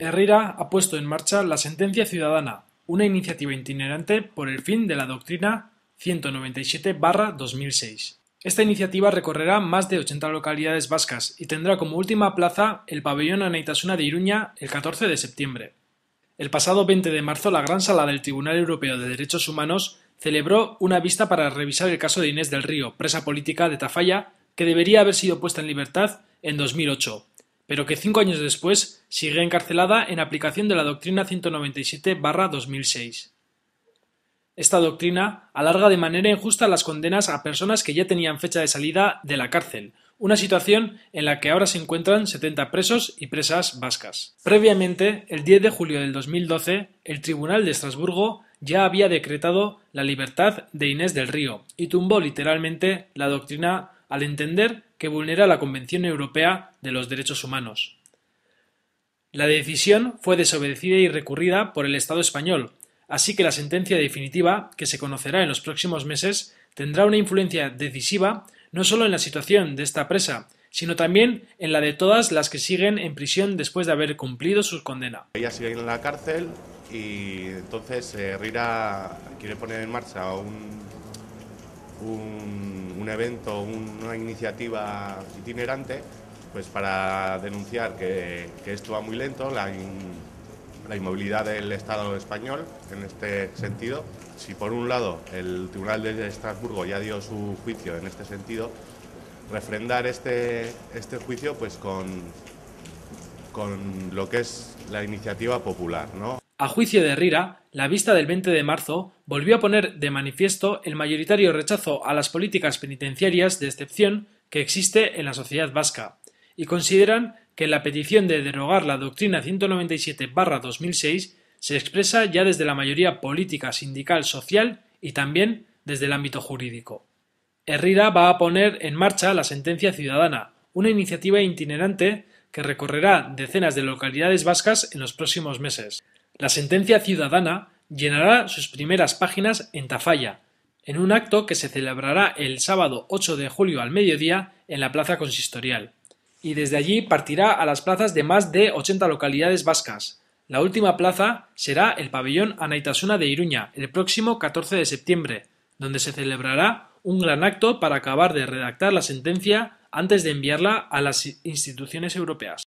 Herrera ha puesto en marcha la Sentencia Ciudadana, una iniciativa itinerante por el fin de la Doctrina 197-2006. Esta iniciativa recorrerá más de 80 localidades vascas y tendrá como última plaza el pabellón Anaitasuna de Iruña el 14 de septiembre. El pasado 20 de marzo la Gran Sala del Tribunal Europeo de Derechos Humanos celebró una vista para revisar el caso de Inés del Río, presa política de Tafalla, que debería haber sido puesta en libertad en 2008, pero que cinco años después sigue encarcelada en aplicación de la Doctrina 197-2006. Esta doctrina alarga de manera injusta las condenas a personas que ya tenían fecha de salida de la cárcel, una situación en la que ahora se encuentran 70 presos y presas vascas. Previamente, el 10 de julio del 2012, el Tribunal de Estrasburgo ya había decretado la libertad de Inés del Río y tumbó literalmente la doctrina al entender que vulnera la Convención Europea de los Derechos Humanos. La decisión fue desobedecida y recurrida por el Estado español, así que la sentencia definitiva, que se conocerá en los próximos meses, tendrá una influencia decisiva no solo en la situación de esta presa, sino también en la de todas las que siguen en prisión después de haber cumplido su condena. Ella sigue en la cárcel y entonces eh, Rira quiere poner en marcha un un, evento, una iniciativa itinerante, pues para denunciar que, esto va muy lento, la, inmovilidad del Estado español en este sentido. Si por un lado el Tribunal de Estrasburgo ya dio su juicio en este sentido, refrendar este, este juicio pues con, con lo que es la iniciativa popular, ¿no? A juicio de Rira, la vista del 20 de marzo volvió a poner de manifiesto el mayoritario rechazo a las políticas penitenciarias de excepción que existe en la sociedad vasca, y consideran que la petición de derogar la doctrina 197-2006 se expresa ya desde la mayoría política, sindical, social y también desde el ámbito jurídico. Herrera va a poner en marcha la Sentencia Ciudadana, una iniciativa itinerante que recorrerá decenas de localidades vascas en los próximos meses. La sentencia ciudadana llenará sus primeras páginas en Tafalla, en un acto que se celebrará el sábado 8 de julio al mediodía en la plaza consistorial. Y desde allí partirá a las plazas de más de 80 localidades vascas. La última plaza será el pabellón Anaitasuna de Iruña, el próximo 14 de septiembre, donde se celebrará un gran acto para acabar de redactar la sentencia antes de enviarla a las instituciones europeas.